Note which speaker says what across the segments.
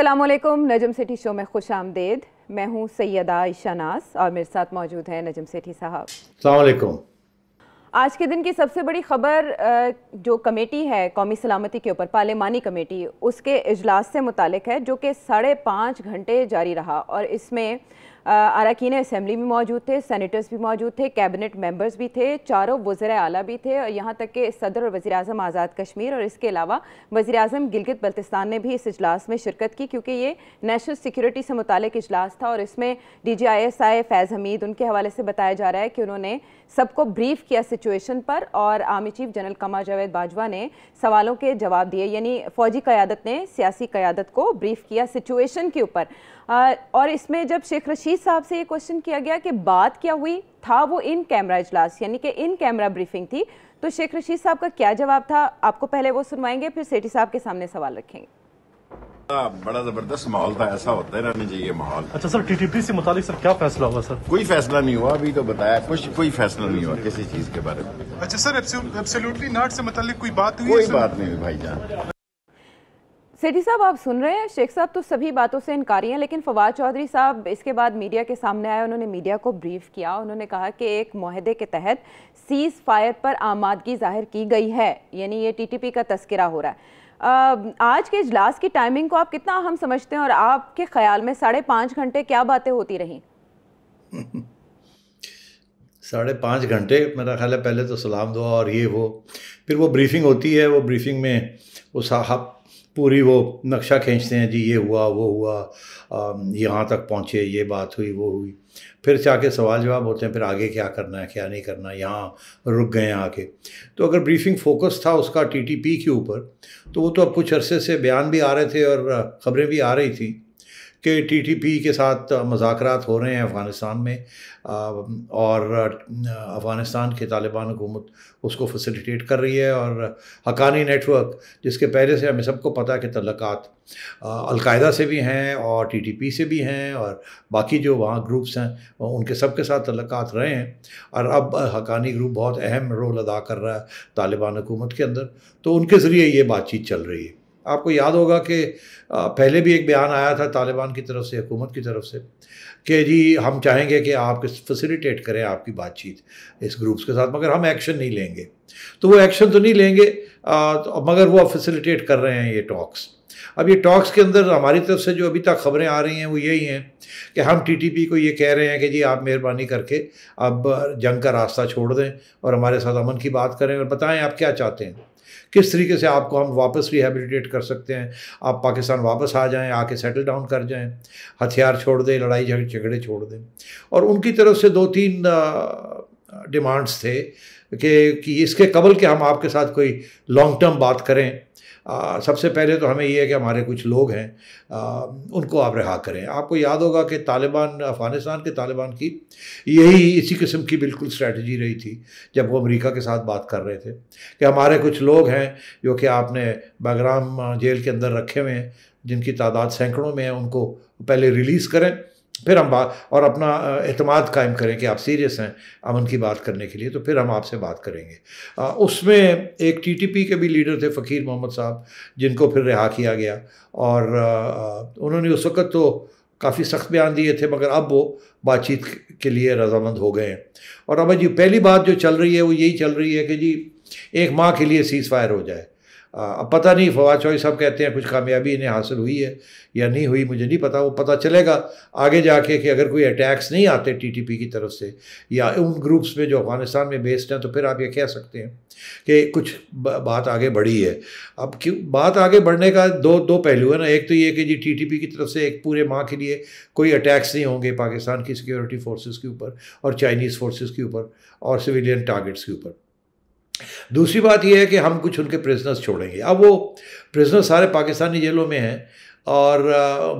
Speaker 1: अस्सलाम वालेकुम नजम सेठी शो में खुश आमदेद मैं हूँ सैयदा आयशा नास और मेरे साथ मौजूद हैं नजम सेठी साहब वालेकुम आज के दिन की सबसे बड़ी खबर जो कमेटी है कौमी सलामती के ऊपर पार्लियमानी कमेटी उसके अजलास से मुतल है जो कि साढ़े पाँच घंटे जारी रहा और इसमें अरकान असम्बली भी मौजूद थे सैनिटर्स भी मौजूद थे कैबिनेट मेम्बर्स भी थे चारों वज़र अला भी थे और यहाँ तक के सदर और वज़ी अजम आज़ाद कश्मीर और इसके अलावा वज़ी अजम गिलगित बल्तिस्तान ने भी इस अजलास में शिरकत की क्योंकि ये नेशनल सिक्योरिटी से मुतल इजलास था और इसमें D G I S I Faiz Hameed उनके हवाले से बताया जा रहा है कि उन्होंने सबको ब्रीफ किया सिचुएशन पर और army chief general Qamar Javed Bajwa ने सवालों के जवाब दिए यानी फ़ौजी क़्यादत ने सियासी क़्यादत को ब्रीफ किया सिचुएशन के ऊपर और इसमें जब शेख रशीद साहब से ये क्वेश्चन किया गया कि बात क्या हुई था वो इन कैमरा इजलास यानी कि इन कैमरा ब्रीफिंग थी तो शेख रशीद साहब का क्या जवाब था आपको पहले वो सुनवाएंगे फिर सेठी साहब के सामने सवाल रखेंगे
Speaker 2: बड़ा जबरदस्त माहौल था ऐसा होता ही रहना चाहिए माहौल अच्छा सर टीटीपी से मुताबिक सर क्या फैसला हुआ सर कोई फैसला नहीं हुआ अभी तो बताया कुछ कोई फैसला नहीं हुआ किसी चीज के बारे में अच्छा सर एब्सोल्युटली नॉट से मुताबिक कोई बात हुई कोई बात नहीं हुई जान
Speaker 1: सेठी साहब आप सुन रहे हैं शेख साहब तो सभी बातों से इनकारी हैं लेकिन फवाद चौधरी साहब इसके बाद मीडिया के सामने आए उन्होंने मीडिया को ब्रीफ किया उन्होंने कहा कि एक माहदे के तहत सीज़ फायर पर आमादगी जाहिर की गई है यानी ये टीटीपी का तस्करा हो रहा है आ, आज के इजलास की टाइमिंग को आप कितना अहम समझते हैं और आपके ख्याल में साढ़े पाँच घंटे क्या बातें होती रहीं
Speaker 2: साढ़े पाँच घंटे मेरा ख्याल है पहले तो सलाम दुआ और ये वो फिर वो ब्रीफिंग होती है वो ब्रीफिंग में वो साहब पूरी वो नक्शा खींचते हैं जी ये हुआ वो हुआ यहाँ तक पहुँचे ये बात हुई वो हुई फिर से आके सवाल जवाब होते हैं फिर आगे क्या करना है क्या नहीं करना यहाँ रुक गए हैं आके तो अगर ब्रीफिंग फोकस था उसका टीटीपी के ऊपर तो वो तो अब कुछ अरसे से बयान भी आ रहे थे और ख़बरें भी आ रही थी कि पी के साथ मजाक हो रहे हैं अफ़गानिस्तान में और अफ़गानिस्तान के तालिबान हुकूमत उसको फैसिलिटेट कर रही है और हकानी नेटवर्क जिसके पहले से हमें सबको पता है कि तल्लक़ात अलकायदा से भी हैं और टी टी पी से भी हैं और बाकी जो वहाँ ग्रुप्स हैं उनके सब के साथ तल्लक़ात रहे हैं और अब हकानी ग्रुप बहुत अहम रोल अदा कर रहा है तालिबान हुकूमत के अंदर तो उनके ज़रिए ये बातचीत चल रही है आपको याद होगा कि पहले भी एक बयान आया था तालिबान की तरफ से हुकूमत की तरफ से कि जी हम चाहेंगे कि आप फैसिलिटेट करें आपकी बातचीत इस ग्रुप्स के साथ मगर हम एक्शन नहीं लेंगे तो वो एक्शन तो नहीं लेंगे आ, तो, मगर वो फैसिलिटेट कर रहे हैं ये टॉक्स अब ये टॉक्स के अंदर हमारी तरफ से जो अभी तक खबरें आ रही हैं वो यही हैं कि हम टीटीपी को ये कह रहे हैं कि जी आप मेहरबानी करके अब जंग का रास्ता छोड़ दें और हमारे साथ अमन की बात करें और बताएं आप क्या चाहते हैं किस तरीके से आपको हम वापस रिहेबिलिटेट कर सकते हैं आप पाकिस्तान वापस आ जाएं आके सेटल डाउन कर जाएं हथियार छोड़ दें लड़ाई झगड़े छोड़ दें और उनकी तरफ से दो तीन डिमांड्स थे कि कि इसके कबल के हम आपके साथ कोई लॉन्ग टर्म बात करें आ, सबसे पहले तो हमें यह है कि हमारे कुछ लोग हैं आ, उनको आप रिहा करें आपको याद होगा कि तालिबान अफ़गानिस्तान के तालिबान की यही इसी किस्म की बिल्कुल स्ट्रेटजी रही थी जब वो अमेरिका के साथ बात कर रहे थे कि हमारे कुछ लोग हैं जो कि आपने बगराम जेल के अंदर रखे हुए हैं जिनकी तादाद सैकड़ों में है उनको पहले रिलीज़ करें फिर हम बात और अपना अहतमाद कायम करें कि आप सीरियस हैं अमन की बात करने के लिए तो फिर हम आपसे बात करेंगे उसमें एक टीटीपी के भी लीडर थे फ़कीर मोहम्मद साहब जिनको फिर रिहा किया गया और उन्होंने उस वक़्त तो काफ़ी सख्त बयान दिए थे मगर अब वो बातचीत के लिए रजामंद हो गए हैं और अब जी पहली बात जो चल रही है वो यही चल रही है कि जी एक माह के लिए सीज़ फायर हो जाए अब पता नहीं फवाद चौधरी साहब कहते हैं कुछ कामयाबी इन्हें हासिल हुई है या नहीं हुई मुझे नहीं पता वो पता चलेगा आगे जाके कि अगर कोई अटैक्स नहीं आते टीटीपी की तरफ से या उन ग्रुप्स में जो अफगानिस्तान में बेस्ड हैं तो फिर आप ये कह सकते हैं कि कुछ बात आगे बढ़ी है अब क्यों बात आगे बढ़ने का दो दो पहलू है ना एक तो ये कि जी टी की तरफ से एक पूरे माह के लिए कोई अटैक्स नहीं होंगे पाकिस्तान की सिक्योरिटी फोर्सेज के ऊपर और चाइनीज़ फोर्सेज के ऊपर और सिविलियन टारगेट्स के ऊपर दूसरी बात यह है कि हम कुछ उनके प्रिजनर्स छोड़ेंगे अब वो प्रिजनर्स सारे पाकिस्तानी जेलों में हैं और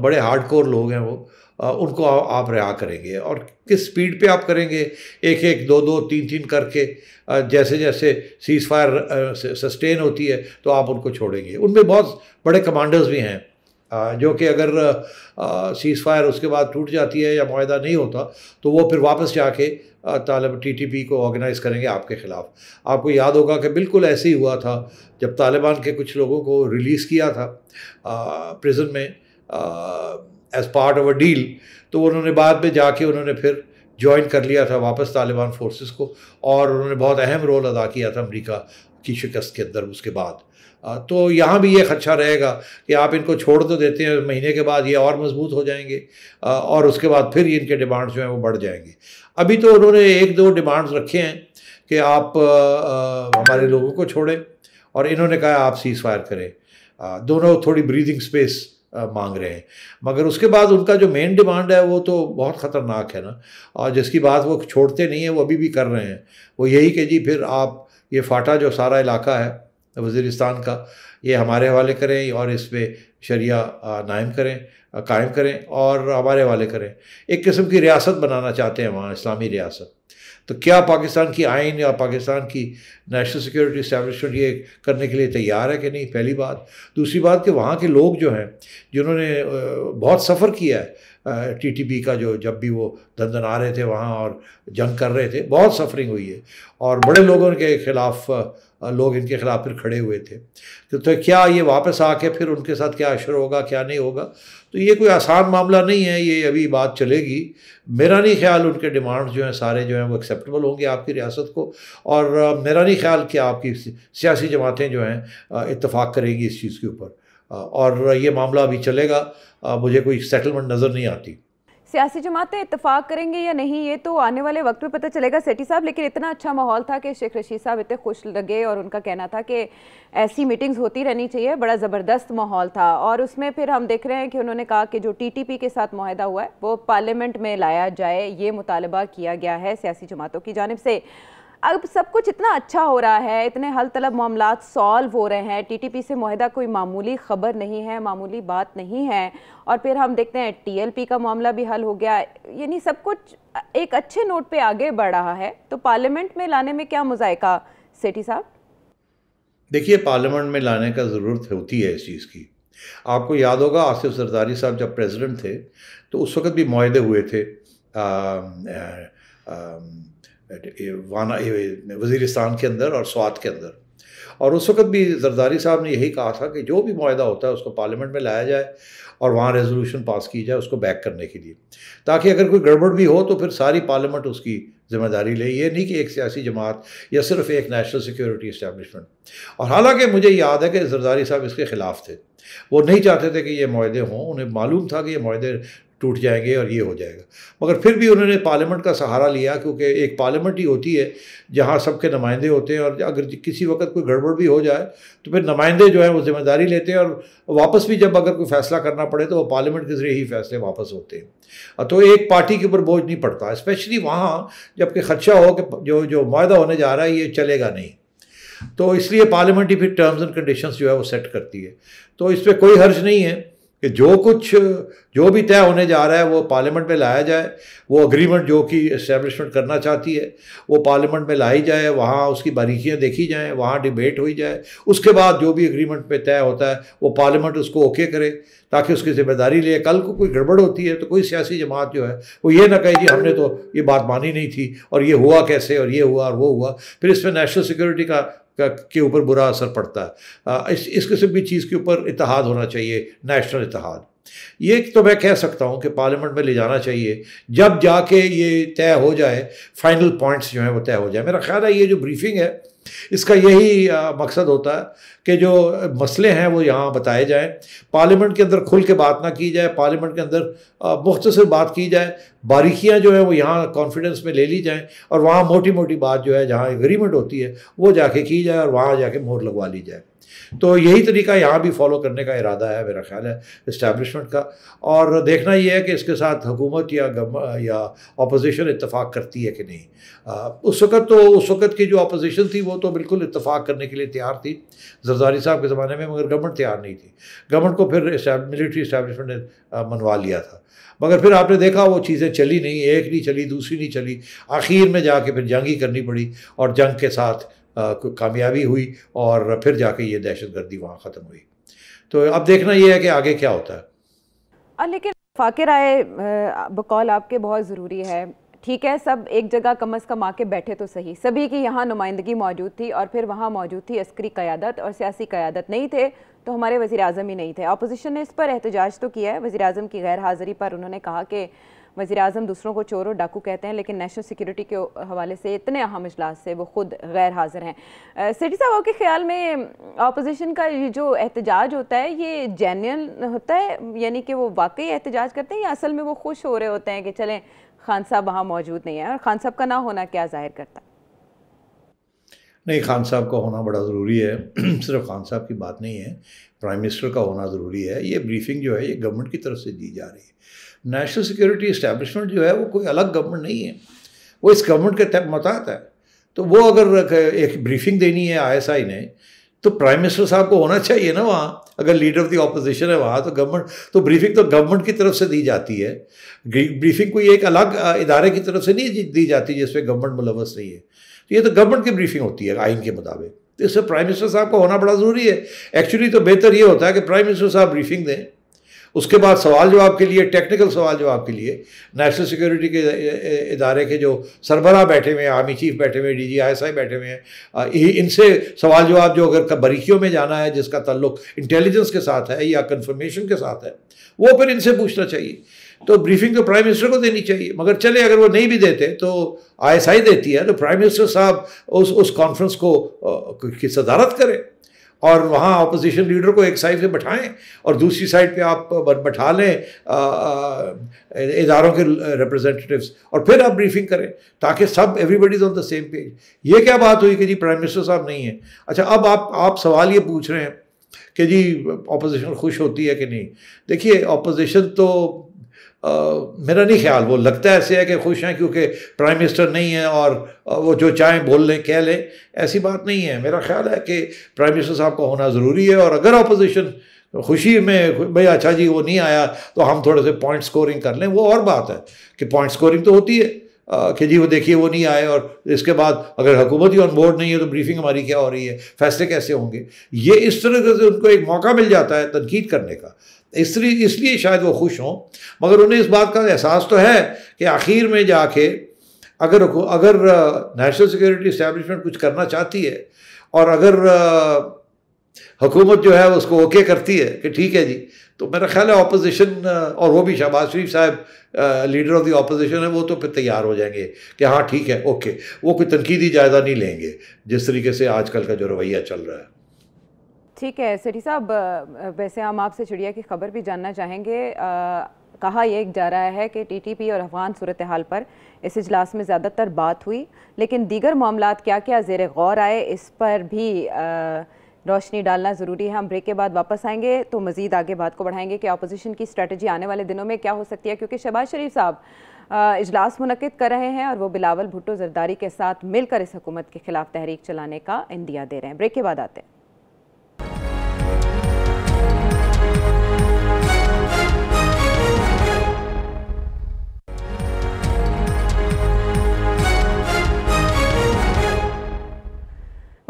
Speaker 2: बड़े कोर लोग हैं वो उनको आप रिहा करेंगे और किस स्पीड पे आप करेंगे एक एक दो दो तीन तीन करके जैसे जैसे सीज़ फायर सस्टेन होती है तो आप उनको छोड़ेंगे उनमें बहुत बड़े कमांडर्स भी हैं जो कि अगर सीज़ फायर उसके बाद टूट जाती है या माहा नहीं होता तो वो फिर वापस जाके तालब पी को ऑर्गेनाइज़ करेंगे आपके ख़िलाफ़ आपको याद होगा कि बिल्कुल ऐसे ही हुआ था जब तालिबान के कुछ लोगों को रिलीज़ किया था प्रिजन में as part of a deal तो उन्होंने बाद में जाके उन्होंने फिर ज्वाइन कर लिया था वापस तालिबान फोर्सेस को और उन्होंने बहुत अहम रोल अदा किया था अमेरिका की शिकस्त के अंदर उसके बाद हाँ, तो यहाँ भी ये खर्चा रहेगा कि आप इनको छोड़ तो देते हैं महीने के बाद ये और मजबूत हो जाएंगे हाँ, और उसके बाद फिर इनके डिमांड्स जो हैं वो बढ़ जाएंगे अभी तो उन्होंने एक दो डिमांड्स रखे हैं कि आप हाँ, हमारे लोगों को छोड़ें और इन्होंने कहा आप सीज़ फायर करें दोनों थोड़ी ब्रीदिंग स्पेस मांग रहे हैं मगर उसके बाद उनका जो मेन डिमांड है वो तो बहुत ख़तरनाक है ना और जिसकी बात वो छोड़ते नहीं हैं वो अभी भी कर रहे हैं वो यही कि जी फिर आप ये फाटा जो सारा इलाका है वजीरस्तान का ये हमारे हवाले करें और इस पर शरिया नायम करें कायम करें और हमारे हवाले करें एक किस्म की रियासत बनाना चाहते हैं वहाँ इस्लामी रियासत तो क्या पाकिस्तान की आइन या पाकिस्तान की नेशनल सिक्योरिटी इस्टेबलिशमेंट ये करने के लिए तैयार है कि नहीं पहली बात दूसरी बात कि वहाँ के लोग जो हैं जिन्होंने बहुत सफ़र किया है टीटीपी का जो जब भी वो धन आ रहे थे वहाँ और जंग कर रहे थे बहुत सफरिंग हुई है और बड़े लोगों के ख़िलाफ़ लोग इनके खिलाफ फिर खड़े हुए थे तो, तो क्या ये वापस आके फिर उनके साथ क्या अशर होगा क्या नहीं होगा तो ये कोई आसान मामला नहीं है ये अभी बात चलेगी मेरा नहीं ख्याल उनके डिमांड्स जो हैं सारे जो हैं वो एक्सेप्टेबल होंगे आपकी रियासत को और मेरा नहीं ख्याल कि आपकी सियासी जमातें जो हैं इतफाक़ करेंगी इस चीज़ के ऊपर और ये मामला अभी चलेगा मुझे कोई सेटलमेंट नज़र नहीं आती
Speaker 1: सियासी जमातें इतफाक करेंगे या नहीं ये तो आने वाले वक्त में पता चलेगा सेठी साहब लेकिन इतना अच्छा माहौल था कि शेख रशीद साहब इतने खुश लगे और उनका कहना था कि ऐसी मीटिंग्स होती रहनी चाहिए बड़ा ज़बरदस्त माहौल था और उसमें फिर हम देख रहे हैं कि उन्होंने कहा कि जो टीटीपी के साथ माहदा हुआ है वो पार्लियामेंट में लाया जाए ये मुतालबा किया गया है सियासी जमातों की जानब से अब सब कुछ इतना अच्छा हो रहा है इतने हल तलब मामला सॉल्व हो रहे हैं टीटीपी से माहिदा कोई मामूली खबर नहीं है मामूली बात नहीं है और फिर हम देखते हैं टीएलपी का मामला भी हल हो गया यानी सब कुछ एक अच्छे नोट पे आगे बढ़ रहा है तो पार्लियामेंट में लाने में क्या मुजायका सेठी साहब
Speaker 2: देखिए पार्लियामेंट में लाने का ज़रूरत होती है इस चीज़ की आपको याद होगा आसिफ सरदारी साहब जब प्रेसिडेंट थे तो उस वक्त भी माहे हुए थे आ, आ, आ, वाना वजीरस्तान के अंदर और स्वात के अंदर और उस वक्त भी जरदारी साहब ने यही कहा था कि जो भी माहा होता है उसको पार्लियामेंट में लाया जाए और वहाँ रेजोल्यूशन पास की जाए उसको बैक करने के लिए ताकि अगर कोई गड़बड़ भी हो तो फिर सारी पार्लियामेंट उसकी जिम्मेदारी ले ये नहीं कि एक सियासी जमात या सिर्फ एक नेशनल सिक्योरिटी इस्टेबलिशमेंट और हालांकि मुझे याद है कि जरदारी साहब इसके ख़िलाफ़ थे वो नहीं चाहते थे कि ये माहे हों उन्हें मालूम था कि ये माहे टूट जाएंगे और ये हो जाएगा मगर फिर भी उन्होंने पार्लियामेंट का सहारा लिया क्योंकि एक पार्लियामेंट ही होती है जहाँ सबके नुमाइंदे होते हैं और अगर किसी वक्त कोई गड़बड़ भी हो जाए तो फिर नुमाइंदे जो हैं वो जिम्मेदारी लेते हैं और वापस भी जब अगर कोई फैसला करना पड़े तो वो पार्लियामेंट के ज़रिए ही फैसले वापस होते हैं तो एक पार्टी के ऊपर बोझ नहीं पड़ता स्पेशली वहाँ जबकि खदशा हो कि जो जो माहा होने जा रहा है ये चलेगा नहीं तो इसलिए पार्लियामेंट ही फिर टर्म्स एंड कंडीशंस जो है वो सेट करती है तो इस पर कोई हर्ज नहीं है कि जो कुछ जो भी तय होने जा रहा है वो पार्लियामेंट में लाया जाए वो अग्रीमेंट जो कि इस्टेब्लिशमेंट करना चाहती है वो पार्लियामेंट में लाई जाए वहाँ उसकी बारीकियाँ देखी जाएँ वहाँ डिबेट हुई जाए उसके बाद जो भी अग्रीमेंट पे तय होता है वो पार्लियामेंट उसको ओके करे ताकि उसकी जिम्मेदारी ले कल को कोई गड़बड़ होती है तो कोई सियासी जमात जो है वो ये ना कहे जी हमने तो ये बात मानी नहीं थी और ये हुआ कैसे और ये हुआ और वो हुआ फिर इसमें नेशनल सिक्योरिटी का का के ऊपर बुरा असर पड़ता है इस इस किस्म की चीज़ के ऊपर इतिहाद होना चाहिए नेशनल इतिहाद ये तो मैं कह सकता हूँ कि पार्लियामेंट में ले जाना चाहिए जब जाके ये तय हो जाए फाइनल पॉइंट्स जो हैं वो तय हो जाए मेरा ख्याल है ये जो ब्रीफिंग है इसका यही मकसद होता है कि जो मसले हैं वो यहाँ बताए जाएँ पार्लियामेंट के अंदर खुल के बात ना की जाए पार्लियामेंट के अंदर मुख्तसर बात की जाए बारीकियाँ जो हैं वो यहाँ कॉन्फिडेंस में ले ली जाएँ और वहाँ मोटी मोटी बात जो है जहाँ एग्रीमेंट होती है वो जाके की जाए और वहाँ जाके मोर लगवा ली जाए तो यही तरीका यहाँ भी फॉलो करने का इरादा है मेरा ख्याल है इस्टेबलिशमेंट का और देखना यह है कि इसके साथ हुकूमत या गम या अपोजिशन इतफाक़ करती है कि नहीं आ, उस वक़्त तो उस वक़्त की जो अपोजिशन थी वो तो बिल्कुल इतफाक़ करने के लिए तैयार थी जरदारी साहब के ज़माने में मगर गवर्नमेंट तैयार नहीं थी गवर्नमेंट को फिर मिलिट्री इस्टेबलिशमेंट ने मनवा लिया था मगर फिर आपने देखा वो चीज़ें चली नहीं एक नहीं चली दूसरी नहीं चली आखिर में जाके फिर जंग ही करनी पड़ी और जंग के साथ कामयाबी हुई और फिर जाके ये दहशत गर्दी वहाँ ख़त्म हुई तो अब देखना ये है कि आगे क्या होता
Speaker 1: है लेकिन फाकिर आए बकौल आपके बहुत ज़रूरी है ठीक है सब एक जगह कम अज़ कम आके बैठे तो सही सभी की यहाँ नुमाइंदगी मौजूद थी और फिर वहाँ मौजूद थी अस्करी क़्यादत और सियासी क़्यादत नहीं थे तो हमारे वज़ी अजम ही नहीं थे अपोजिशन ने इस पर एहतजाज तो किया है वज़ी अजम की गैर हाज़री पर उन्होंने कहा कि वजी अजम दूसरों को चोरों डाकू कहते हैं लेकिन नेशनल सिक्योरिटी के हवाले से इतने अहम अजलास से वो खुद गैर हाजिर हैं सिटी साहब आपके ख्याल में अपोजिशन का ये जो एहतजाज होता है ये जैन होता है यानी कि वो वाकई एहतजाज करते हैं या असल में वो खुश हो रहे होते हैं कि चलें खान साहब वहाँ मौजूद नहीं है और खान साहब का ना होना क्या जाहिर करता है
Speaker 2: नहीं खान साहब का होना बड़ा ज़रूरी है सिर्फ खान साहब की बात नहीं है प्राइम मिनिस्टर का होना ज़रूरी है ये ब्रीफिंग जो है ये गवर्नमेंट की तरफ से दी जा रही है नेशनल सिक्योरिटी इस्टेब्लिशमेंट जो है वो कोई अलग गवर्नमेंट नहीं है वो इस गवर्नमेंट के तहत मतहत है तो वो अगर एक ब्रीफिंग देनी है आईएसआई ने तो प्राइम मिनिस्टर साहब को होना चाहिए ना वहाँ अगर लीडर ऑफ द ऑपोजिशन है वहाँ तो गवर्नमेंट तो ब्रीफिंग तो गवर्नमेंट की तरफ से दी जाती है ब्रीफिंग कोई एक अलग इदारे की तरफ से नहीं दी जाती जिसमें गवर्नमेंट मुलवस नहीं है तो ये तो गवर्नमेंट की ब्रीफिंग होती है आइन के मुताबिक तो इससे प्राइम मिनिस्टर साहब को होना बड़ा ज़रूरी है एक्चुअली तो बेहतर ये होता है कि प्राइम मिनिस्टर साहब ब्रीफिंग दें उसके बाद सवाल जवाब के लिए टेक्निकल सवाल जवाब के लिए नेशनल सिक्योरिटी के इदारे के जो सरबरा बैठे हुए हैं आर्मी चीफ बैठे हुए हैं डी जी आई एस आई बैठे हुए हैं इनसे सवाल जवाब जो अगर बरीकियों में जाना है जिसका तल्लुक इंटेलिजेंस के साथ है या कन्फर्मेशन के साथ है वो फिर इनसे पूछना चाहिए तो ब्रीफिंग तो प्राइम मिनिस्टर को देनी चाहिए मगर चले अगर वो नहीं भी देते तो आईएसआई देती है तो प्राइम मिनिस्टर साहब उस उस कॉन्फ्रेंस को की सदारत करें और वहाँ अपोजिशन लीडर को एक साइड से बैठाएं और दूसरी साइड पे आप बैठा लें इदारों के रिप्रेजेंटेटिव्स और फिर आप ब्रीफिंग करें ताकि सब everybody's on the same page ये क्या बात हुई कि जी प्राइम मिनिस्टर साहब नहीं है अच्छा अब आप आप सवाल ये पूछ रहे हैं कि जी अपोजिशन खुश होती है कि नहीं देखिए अपोजिशन तो मेरा नहीं ख्याल वो लगता ऐसे है कि खुश हैं क्योंकि प्राइम मिनिस्टर नहीं है और वो जो चाहें बोल लें कह लें ऐसी बात नहीं है मेरा ख्याल है कि प्राइम मिनिस्टर साहब का होना ज़रूरी है और अगर अपोजिशन खुशी में भाई अच्छा जी वो नहीं आया तो हम थोड़े से पॉइंट स्कोरिंग कर लें वो और बात है कि पॉइंट स्कोरिंग तो होती है कि जी वो देखिए वो नहीं आए और इसके बाद अगर हुकूमत ही ऑन बोर्ड नहीं है तो ब्रीफिंग हमारी क्या हो रही है फैसले कैसे होंगे ये इस तरह से उनको एक मौका मिल जाता है तनकीद करने का इसलिए इसलिए शायद वो खुश हों मगर उन्हें इस बात का एहसास तो है कि आखिर में जाके अगर अगर नेशनल सिक्योरिटी इस्टेब्लिशमेंट कुछ करना चाहती है और अगर हुकूमत जो है उसको ओके करती है कि ठीक है जी तो मेरा ख्याल है ऑपोजिशन और वो भी शहबाज शरीफ साहब लीडर ऑफ द ऑपोजिशन है वो तो फिर तैयार हो जाएंगे कि हाँ ठीक है ओके वो कोई तनकीदी जायज़ा नहीं लेंगे जिस तरीके से आजकल का जो रवैया चल रहा है
Speaker 1: ठीक है सरी साहब वैसे हम आपसे चिड़िया की खबर भी जानना चाहेंगे आ, कहा यह जा रहा है कि टीटीपी और अफगान सूरत हाल पर इस इजलास में ज़्यादातर बात हुई लेकिन दीगर मामला क्या क्या जेर गौर आए इस पर भी रोशनी डालना ज़रूरी है हम ब्रेक के बाद वापस आएंगे तो मज़ीद आगे बात को बढ़ाएंगे कि अपोजिशन की स्ट्रेटजी आने वाले दिनों में क्या हो सकती है क्योंकि शहबाज शरीफ साहब इजलास मुनद कर रहे हैं और वो बिलावल भुट्टो जरदारी के साथ मिलकर इस हुकूमत के खिलाफ तहरीक चलाने का इंदिया दे रहे हैं ब्रेक के बाद आते हैं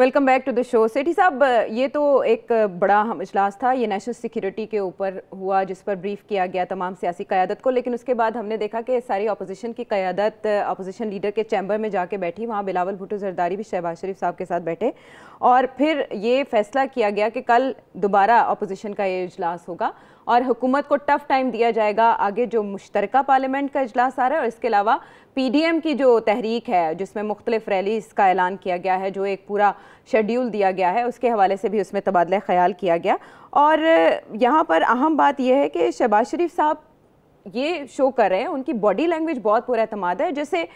Speaker 1: welcome back to the show Sethi साहब ये तो एक बड़ा हम इजलास था ये नेशनल सिक्योरिटी के ऊपर हुआ जिस पर ब्रीफ किया गया तमाम सियासी क़्यादत को लेकिन उसके बाद हमने देखा कि सारी अपोजिशन की क़्यादत अपोजिशन लीडर के चैम्बर में जाके बैठी वहाँ बिलावल भुटो जरदारी भी शहबाज शरीफ साहब के साथ बैठे और फिर ये फैसला किया गया कि कल दोबारा अपोजिशन का ये इजलास होगा और हुकूमत को टफ टाइम दिया जाएगा आगे जो मुश्तर पार्लियामेंट का अजलास आ रहा है और इसके अलावा पीडीएम की जो तहरीक है जिसमें मुख्तलिफ रैलीस का ऐलान किया गया है जो एक पूरा शेड्यूल दिया गया है उसके हवाले से भी उसमें तबादला ख्याल किया गया और यहाँ पर अहम बात यह है कि शहबाज शरीफ साहब ये शो कर रहे हैं उनकी बॉडी लैंग्वेज बहुत पूरा अतमाद है जैसे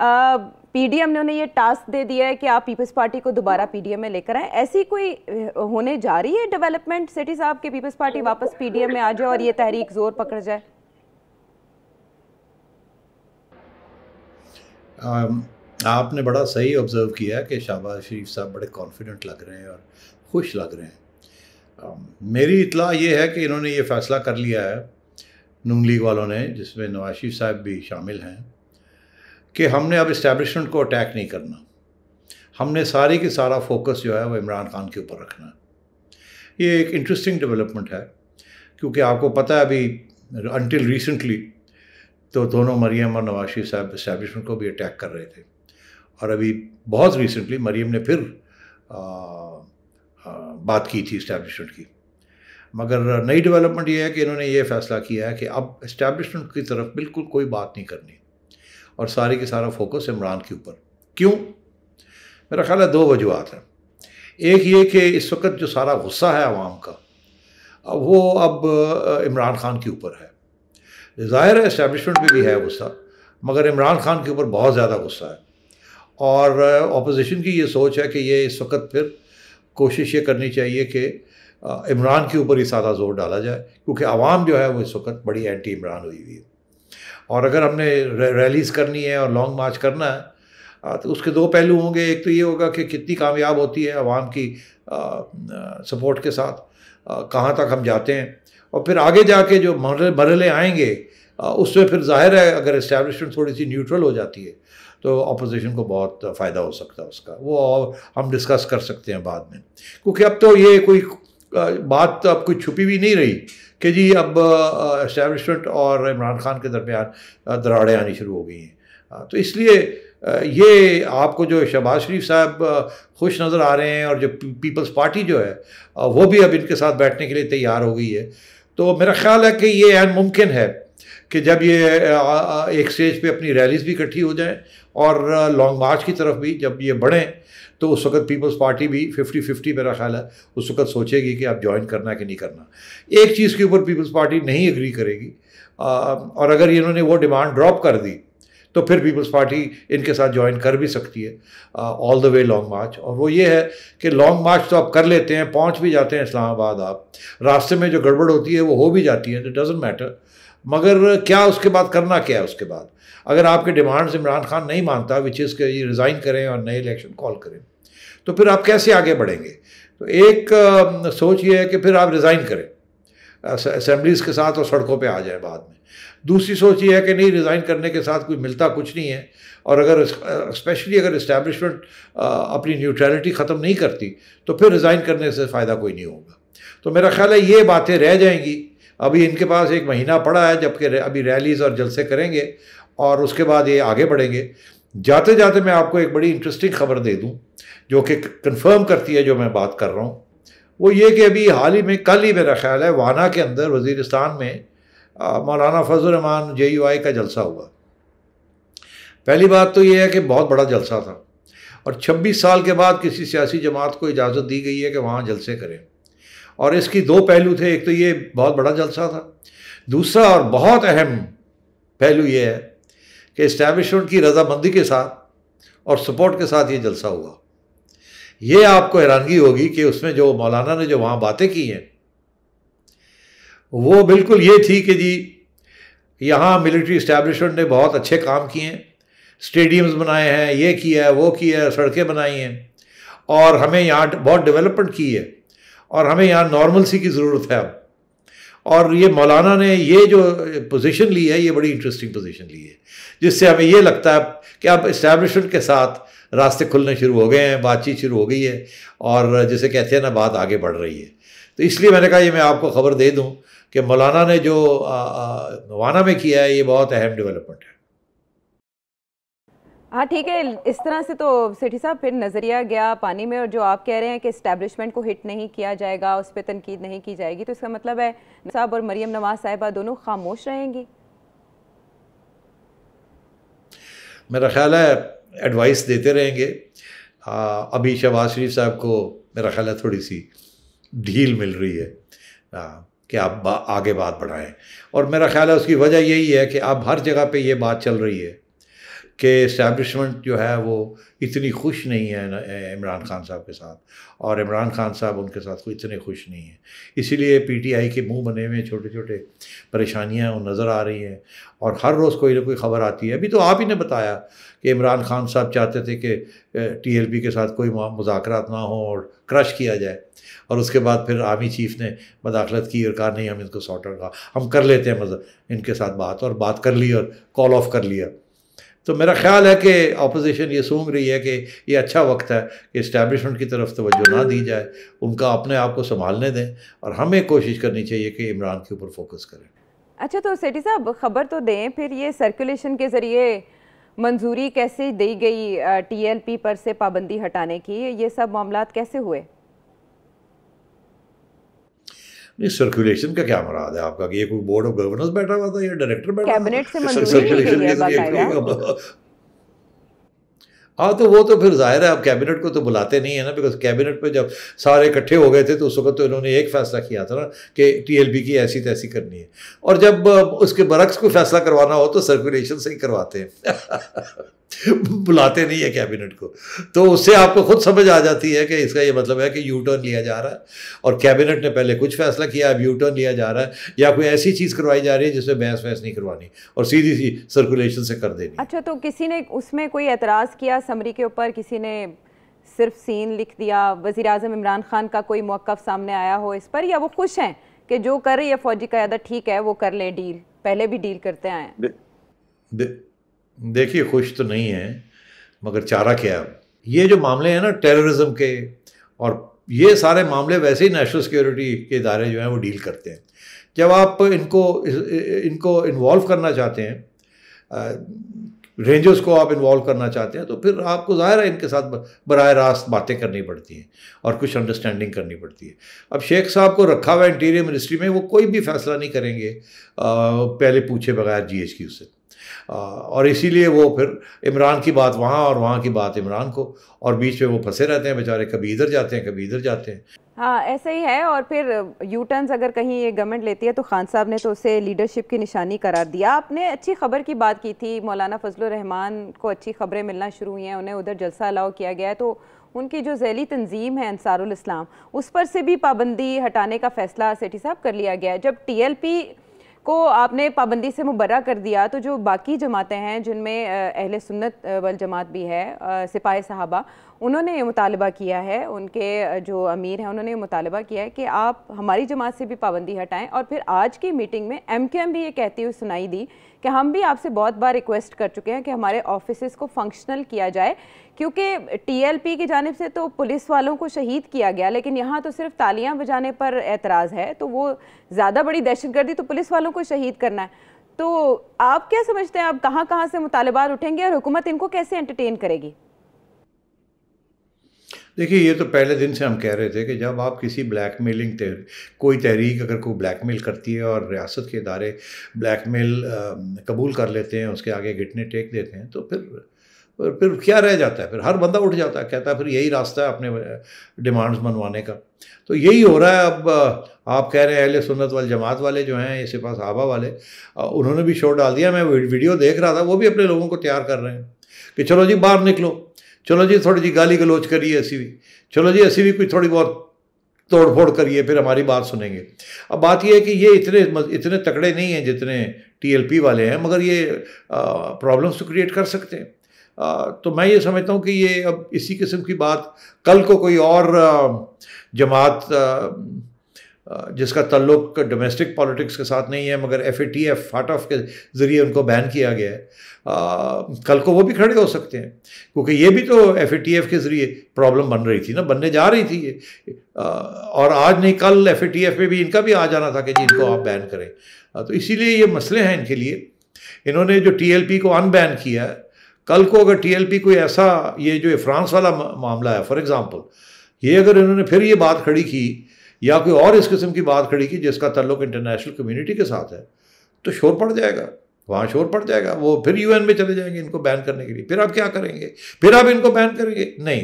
Speaker 1: पीडीएम ने उन्हें ये टास्क दे दिया है कि आप पीपल्स पार्टी को दोबारा पीडीएम में लेकर आए ऐसी कोई होने जा रही है डेवलपमेंट सेठी साहब के पीपल्स पार्टी वापस पीडीएम में आ जाए और ये तहरीक जोर पकड़ जाए
Speaker 2: आपने बड़ा सही ऑब्जर्व किया है कि शाहबाज शरीफ साहब बड़े कॉन्फिडेंट लग रहे हैं और खुश लग रहे हैं मेरी इतला ये है कि इन्होंने ये फ़ैसला कर लिया है नून लीग वालों ने जिसमें नवाज शरीफ साहब भी शामिल हैं कि हमने अब इस्टेबलिशमेंट को अटैक नहीं करना हमने सारे की सारा फोकस जो है वो इमरान खान के ऊपर रखना है ये एक इंटरेस्टिंग डेवलपमेंट है क्योंकि आपको पता है अभी अनटिल रिसेंटली तो दोनों मरीम और नवाज शरीफ साहब इस्टेबलिशमेंट को भी अटैक कर रहे थे और अभी बहुत रिसेंटली मरीम ने फिर आ, आ, बात की थी इस्टेब्लिशमेंट की मगर नई डेवलपमेंट ये है कि इन्होंने ये फैसला किया है कि अब इस्टेब्लिशमेंट की तरफ बिल्कुल कोई बात नहीं करनी और सारे की सारा फोकस इमरान के ऊपर क्यों मेरा ख्याल है दो वजूहत हैं एक ये कि इस वक्त जो सारा गुस्सा है आवाम का अब वो अब इमरान खान के ऊपर है ज़ाहिर है इस्टेबलिशमेंट पर भी है गुस्सा मगर इमरान खान के ऊपर बहुत ज़्यादा गुस्सा है और अपोजिशन की ये सोच है कि ये इस वक्त फिर कोशिश ये करनी चाहिए कि इमरान के ऊपर ही सारा जोर डाला जाए क्योंकि आवाम जो है वो इस वक्त बड़ी एंटी इमरान हुई हुई है और अगर हमने रैलीज करनी है और लॉन्ग मार्च करना है तो उसके दो पहलू होंगे एक तो ये होगा कि कितनी कामयाब होती है आवाम की सपोर्ट के साथ कहाँ तक हम जाते हैं और फिर आगे जाके जो मरले आएंगे उसमें फिर जाहिर है अगर इस्टेब्लिशमेंट थोड़ी सी न्यूट्रल हो जाती है तो अपोजिशन को बहुत फ़ायदा हो सकता है उसका वो हम डिस्कस कर सकते हैं बाद में क्योंकि अब तो ये कोई बात तो अब कोई छुपी हुई नहीं रही कि जी अब इस्टेबलिशमेंट और इमरान खान के दरमियान दराड़ें आनी शुरू हो गई हैं तो इसलिए ये आपको जो शहबाज शरीफ साहब खुश नज़र आ रहे हैं और जो पीपल्स पार्टी जो है वो भी अब इनके साथ बैठने के लिए तैयार हो गई है तो मेरा ख्याल है कि ये एन मुमकिन है कि जब ये एक स्टेज पे अपनी रैलीज भी इकट्ठी हो जाएं और लॉन्ग मार्च की तरफ भी जब ये बढ़ें तो उस वक्त पीपल्स पार्टी भी फिफ्टी फिफ्टी मेरा ख्याल है उस वक्त सोचेगी कि आप ज्वाइन करना कि नहीं करना एक चीज़ के ऊपर पीपल्स पार्टी नहीं एग्री करेगी और अगर इन्होंने वो डिमांड ड्रॉप कर दी तो फिर पीपल्स पार्टी इनके साथ ज्वाइन कर भी सकती है all the way long march और वो ये है कि लॉन्ग मार्च तो आप कर लेते हैं पहुंच भी जाते हैं इस्लामाबाद आप रास्ते में जो गड़बड़ होती है वो हो भी जाती है तो डजेंट मैटर मगर क्या उसके बाद करना क्या है उसके बाद अगर आपके डिमांड्स इमरान खान नहीं मानता विच इज़ के ये रिज़ाइन करें और नए इलेक्शन कॉल करें तो फिर आप कैसे आगे बढ़ेंगे तो एक सोच ये है कि फिर आप रिज़ाइन करें असेंबलीज़ के साथ और सड़कों पे आ जाए बाद में दूसरी सोच ये है कि नहीं रिज़ाइन करने के साथ कोई मिलता कुछ नहीं है और अगर स्पेशली अगर इस्टेब्लिशमेंट अपनी न्यूट्रलिटी ख़त्म नहीं करती तो फिर रिज़ाइन करने से फ़ायदा कोई नहीं होगा तो मेरा ख्याल है ये बातें रह जाएंगी अभी इनके पास एक महीना पड़ा है जबकि अभी रैलीज़ और जलसे करेंगे और उसके बाद ये आगे बढ़ेंगे जाते जाते मैं आपको एक बड़ी इंटरेस्टिंग खबर दे दूँ जो कि कंफर्म करती है जो मैं बात कर रहा हूँ वो ये कि अभी हाल ही में कल ही मेरा ख्याल है वाना के अंदर वजीरस्तान में मौलाना फजलरहमान जे यू आई का जलसा हुआ पहली बात तो ये है कि बहुत बड़ा जलसा था और 26 साल के बाद किसी सियासी जमात को इजाज़त दी गई है कि वहाँ जलसे करें और इसकी दो पहलू थे एक तो ये बहुत बड़ा जलसा था दूसरा और बहुत अहम पहलू ये है कि इस्टेबलिशमेंट की रजामंदी के साथ और सपोर्ट के साथ ये जलसा हुआ ये आपको हैरानगी होगी कि उसमें जो मौलाना ने जो वहाँ बातें की हैं वो बिल्कुल ये थी कि जी यहाँ मिलिट्री इस्टेब्लिशमेंट ने बहुत अच्छे काम किए हैं स्टेडियम्स बनाए हैं ये किया है वो किया है सड़कें बनाई हैं और हमें यहाँ बहुत डेवलपमेंट की है और हमें यहाँ नॉर्मलसी की ज़रूरत है अब और ये मौलाना ने ये जो पोजीशन ली है ये बड़ी इंटरेस्टिंग पोजीशन ली है जिससे हमें ये लगता है कि अब इस्टेब्लिशमेंट के साथ रास्ते खुलने शुरू हो गए हैं बातचीत शुरू हो गई है और जैसे कहते हैं ना बात आगे बढ़ रही है तो इसलिए मैंने कहा ये मैं आपको खबर दे दूँ कि मौलाना ने जो नवाना में किया है ये बहुत अहम डेवलपमेंट है
Speaker 1: हाँ ठीक है इस तरह से तो सेठी साहब फिर नज़रिया गया पानी में और जो आप कह रहे हैं कि इस्टेबलिशमेंट को हिट नहीं किया जाएगा उस पर तनकीद नहीं की जाएगी तो इसका मतलब है साहब और मरीम नवाज साहिबा दोनों खामोश रहेंगी
Speaker 2: मेरा ख्याल है एडवाइस देते रहेंगे आ, अभी शहबाज शरीफ साहब को मेरा ख्याल है थोड़ी सी ढील मिल रही है आ, कि आप आगे बात बढ़ाएं और मेरा ख्याल है उसकी वजह यही है कि आप हर जगह पे ये बात चल रही है कि इस्टेबलिशमेंट जो है वो इतनी खुश नहीं है इमरान खान साहब के साथ और इमरान खान साहब उनके साथ इतने खुश नहीं हैं इसीलिए पीटीआई के मुंह बने हुए छोटे छोटे परेशानियां नज़र आ रही हैं और हर रोज़ कोई ना कोई खबर आती है अभी तो आप ही ने बताया कि इमरान खान साहब चाहते थे कि टीएलपी के साथ कोई मुजाकर ना हो और क्रश किया जाए और उसके बाद फिर आर्मी चीफ ने मदाखलत की और कहा नहीं हम इनको सॉर्ट आउट कहा हम कर लेते हैं मज़ा इनके साथ बात और बात कर ली और कॉल ऑफ कर लिया तो मेरा ख्याल है कि अपोजिशन ये सूंघ रही है कि ये अच्छा वक्त है कि इस्टेब्लिशमेंट की तरफ तोज्जो ना दी जाए उनका अपने आप को संभालने दें और हमें कोशिश करनी चाहिए कि इमरान के ऊपर फोकस करें
Speaker 1: अच्छा तो सेठी साहब खबर तो दें फिर ये सर्कुलेशन के ज़रिए मंजूरी कैसे दी गई टीएलपी पर से पाबंदी हटाने की ये सब मामला कैसे हुए
Speaker 2: नहीं सर्कुलेशन का क्या मराद है आपका कि ये कोई बोर्ड ऑफ गवर्नर्स बैठा हुआ था या डायरेक्टर बैठा
Speaker 1: कैबिनेट से मंजूरी सर्कुलेशन
Speaker 2: हाँ तो वो तो फिर जाहिर है अब कैबिनेट को तो बुलाते नहीं है ना बिकॉज कैबिनेट पे जब सारे इकट्ठे हो गए थे तो उस वक्त तो इन्होंने एक फैसला किया था ना कि टीएलबी की ऐसी तैसी करनी है और जब उसके बरक्स को फैसला करवाना हो तो सर्कुलेशन से ही करवाते हैं बुलाते नहीं है कैबिनेट को तो उससे आपको खुद समझ आ जाती है कि इसका ये मतलब है कि यू टर्न लिया जा रहा है और कैबिनेट ने पहले कुछ फैसला किया अब यू टर्न लिया जा रहा है या कोई ऐसी चीज़ करवाई जा रही है जिसमें बहस वहस नहीं करवानी और सीधी सी सर्कुलेशन से कर देनी
Speaker 1: अच्छा तो किसी ने उसमें कोई एतराज़ किया समरी के ऊपर किसी ने सिर्फ सीन लिख दिया वज़ी अजम इमरान खान का कोई मौक़ सामने आया हो इस पर या वो खुश हैं कि जो कर रही है फौजी क़्यादा ठीक है वो कर लें डील पहले भी डील करते आए हैं
Speaker 2: दे, दे, देखिए खुश तो नहीं है मगर चारा क्या अब ये जो मामले हैं ना टेररिज्म के और ये सारे मामले वैसे ही नेशनल सिक्योरिटी के इदारे जो हैं वो डील करते हैं जब आप इनको इनको इन्वॉल्व करना चाहते हैं रेंजर्स को आप इन्वॉल्व करना चाहते हैं तो फिर आपको ज़ाहिर है इनके साथ बरह रास्त बातें करनी पड़ती हैं और कुछ अंडरस्टैंडिंग करनी पड़ती है अब शेख साहब को रखा हुआ इंटीरियर मिनिस्ट्री में वो कोई भी फैसला नहीं करेंगे आ, पहले पूछे बगैर जी एच उससे आ, और इसीलिए वो फिर इमरान की बात वहाँ और वहाँ की बात इमरान को और बीच में वो फंसे रहते हैं बेचारे कभी इधर जाते हैं कभी इधर जाते हैं
Speaker 1: हाँ ऐसा ही है और फिर यू टर्न अगर कहीं ये गवर्नमेंट लेती है तो खान साहब ने तो उसे लीडरशिप की निशानी करार दिया आपने अच्छी खबर की बात की थी मौलाना फजल रहमान को अच्छी खबरें मिलना शुरू हुई हैं उन्हें उधर जलसा अलाउ किया गया है तो उनकी जो जैली तंजीम है अंसारुल इस्लाम उस पर से भी पाबंदी हटाने का फैसला सेठी साहब कर लिया गया है जब पी को आपने पाबंदी से मुबर्रा कर दिया तो जो बाकी जमातें हैं जिनमें अहल सुन्नत वल जमात भी है सिपाही साहबा उन्होंने ये मुतालबा किया है उनके जो अमीर हैं उन्होंने ये मुतालबा किया है कि आप हमारी जमात से भी पाबंदी हटाएं और फिर आज की मीटिंग में एम भी ये कहती हुई सुनाई दी कि हम भी आपसे बहुत बार रिक्वेस्ट कर चुके हैं कि हमारे ऑफिस को फंक्शनल किया जाए क्योंकि टीएलपी की जानब से तो पुलिस वालों को शहीद किया गया लेकिन यहाँ तो सिर्फ तालियां बजाने पर एतराज़ है तो वो ज़्यादा बड़ी दहशतगर्दी तो पुलिस वालों को शहीद करना है तो आप क्या समझते हैं आप कहाँ कहाँ से मुतालबात उठेंगे और हुकूमत इनको कैसे एंटरटेन करेगी
Speaker 2: देखिए ये तो पहले दिन से हम कह रहे थे कि जब आप किसी ब्लैक मेलिंग कोई तहरीक अगर कोई ब्लैक मेल करती है और रियासत के इदारे ब्लैक मेल कबूल कर लेते हैं उसके आगे घिटने टेक देते हैं तो फिर फिर क्या रह जाता है फिर हर बंदा उठ जाता है कहता है फिर यही रास्ता है अपने डिमांड्स मनवाने का तो यही हो रहा है अब आप कह रहे हैं अहले सुन्नत वाल जमात वाले जो हैं इसे पास आबा वाले उन्होंने भी शोर डाल दिया मैं वीडियो देख रहा था वो भी अपने लोगों को तैयार कर रहे हैं कि चलो जी बाहर निकलो चलो जी थोड़ी जी गाली गलोच करिए असी भी चलो जी असी भी कुछ थोड़ी बहुत तोड़ फोड़ करिए फिर हमारी बात सुनेंगे अब बात यह है कि ये इतने इतने तकड़े नहीं हैं जितने टीएलपी वाले हैं मगर ये प्रॉब्लम्स तो क्रिएट कर सकते हैं आ, तो मैं ये समझता हूँ कि ये अब इसी किस्म की बात कल को कोई और जमात जिसका तल्लुक डोमेस्टिक पॉलिटिक्स के साथ नहीं है मगर एफ ए टी एफ फाट ऑफ के ज़रिए उनको बैन किया गया है कल को वो भी खड़े हो सकते हैं क्योंकि ये भी तो एफ के ज़रिए प्रॉब्लम बन रही थी ना बनने जा रही थी ये और आज नहीं कल एफ में भी इनका भी आ जाना था कि जी इनको आप बैन करें तो इसीलिए ये मसले हैं इनके लिए इन्होंने जो टी को अनबैन किया है कल को अगर टी कोई ऐसा ये जो फ्रांस वाला मामला है फॉर एग्ज़ाम्पल ये अगर इन्होंने फिर ये बात खड़ी की या कोई और इस किस्म की बात खड़ी की जिसका तल्लुक इंटरनेशनल कम्युनिटी के साथ है तो शोर पड़ जाएगा वहाँ शोर पड़ जाएगा वो फिर यूएन में चले जाएंगे इनको बैन करने के लिए फिर आप क्या करेंगे फिर आप इनको बैन करेंगे नहीं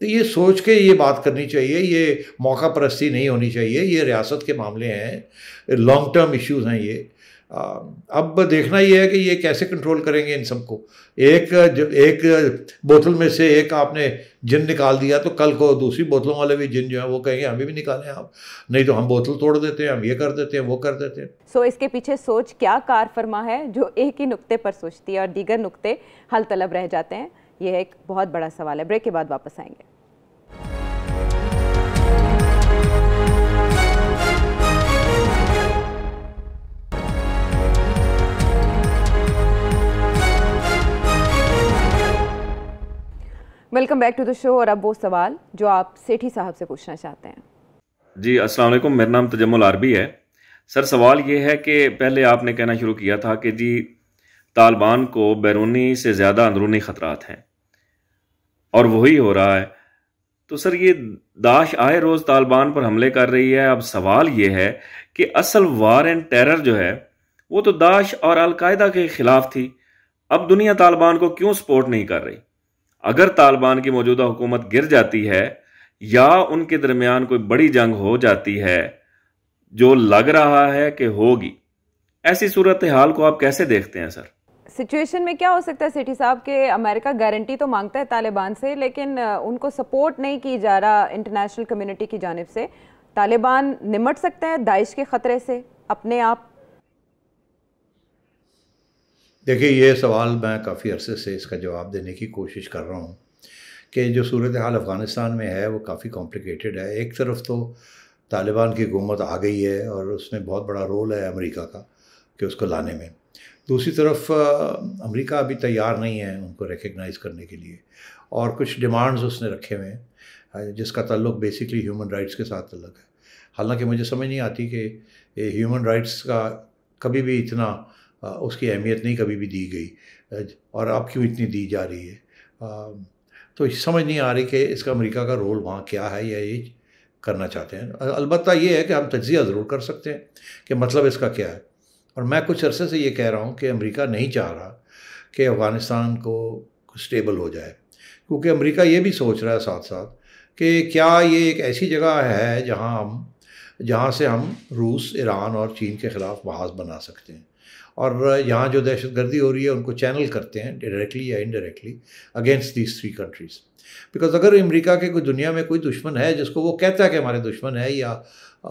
Speaker 2: तो ये सोच के ये बात करनी चाहिए ये मौका परस्ती नहीं होनी चाहिए ये रियासत के मामले हैं लॉन्ग टर्म इश्यूज़ हैं ये अब देखना ये है कि ये कैसे कंट्रोल करेंगे इन सबको एक एक बोतल में से एक आपने जिन निकाल दिया तो कल को दूसरी बोतलों वाले भी जिन जो है वो कहेंगे हमें भी निकालें आप नहीं तो हम बोतल तोड़ देते हैं हम ये कर देते हैं वो कर देते हैं
Speaker 1: सो so, इसके पीछे सोच क्या कार फरमा है जो एक ही नुकते पर सोचती है और दीगर नुकते हल तलब रह जाते हैं यह एक बहुत बड़ा सवाल है ब्रेक के बाद वापस आएंगे welcome back to the show और अब वो सवाल जो आप सेठी साहब से पूछना चाहते हैं जी अस्सलाम वालेकुम मेरा नाम तजमुल आरबी है सर सवाल ये है कि पहले आपने कहना शुरू किया था कि जी तालिबान को बैरूनी से ज़्यादा अंदरूनी ख़तरात हैं और वही हो रहा है तो सर ये दाश आए रोज़ तालिबान पर हमले कर रही है अब सवाल ये है कि असल वार एंड टेरर जो है वो तो दाश और अलकायदा के ख़िलाफ़ थी अब दुनिया तालिबान को क्यों सपोर्ट नहीं कर रही अगर तालिबान की मौजूदा हुकूमत गिर जाती है या उनके दरमियान कोई बड़ी जंग हो जाती है जो लग रहा है कि होगी ऐसी सूरत हाल को आप कैसे देखते हैं सर सिचुएशन में क्या हो सकता है सिटी साहब के अमेरिका गारंटी तो मांगता है तालिबान से लेकिन उनको सपोर्ट नहीं की जा रहा इंटरनेशनल कम्युनिटी की जानब से तालिबान निमट सकते हैं दाइश के ख़तरे से अपने आप
Speaker 2: देखिए ये सवाल मैं काफ़ी अरसे से इसका जवाब देने की कोशिश कर रहा हूँ कि जो सूरत हाल अफ़गानिस्तान में है वो काफ़ी कॉम्प्लिकेटेड है एक तरफ तो तालिबान की हुकूमत आ गई है और उसमें बहुत बड़ा रोल है अमेरिका का कि उसको लाने में दूसरी तरफ अमेरिका अभी तैयार नहीं है उनको रिकगनाइज़ करने के लिए और कुछ डिमांड्स उसने रखे हुए हैं जिसका ताल्लुक बेसिकली ह्यूमन राइट्स के साथ तल्लक है हालांकि मुझे समझ नहीं आती कि ह्यूमन राइट्स का कभी भी इतना उसकी अहमियत नहीं कभी भी दी गई और अब क्यों इतनी दी जा रही है तो समझ नहीं आ रही कि इसका अमेरिका का रोल वहाँ क्या है या ये करना चाहते हैं अलबत् ये है कि हम तजिया ज़रूर कर सकते हैं कि मतलब इसका क्या है और मैं कुछ अरसे से ये कह रहा हूँ कि अमेरिका नहीं चाह रहा कि अफ़गानिस्तान को स्टेबल हो जाए क्योंकि अमेरिका ये भी सोच रहा है साथ साथ कि क्या ये एक ऐसी जगह है जहाँ हम जहाँ से हम रूस ईरान और चीन के ख़िलाफ़ बहास बना सकते हैं और यहाँ जो दहशत गर्दी हो रही है उनको चैनल करते हैं डायरेक्टली या indirectly against these three countries because अगर अमेरिका के कोई दुनिया में कोई दुश्मन है जिसको वो कहता है कि हमारे दुश्मन है या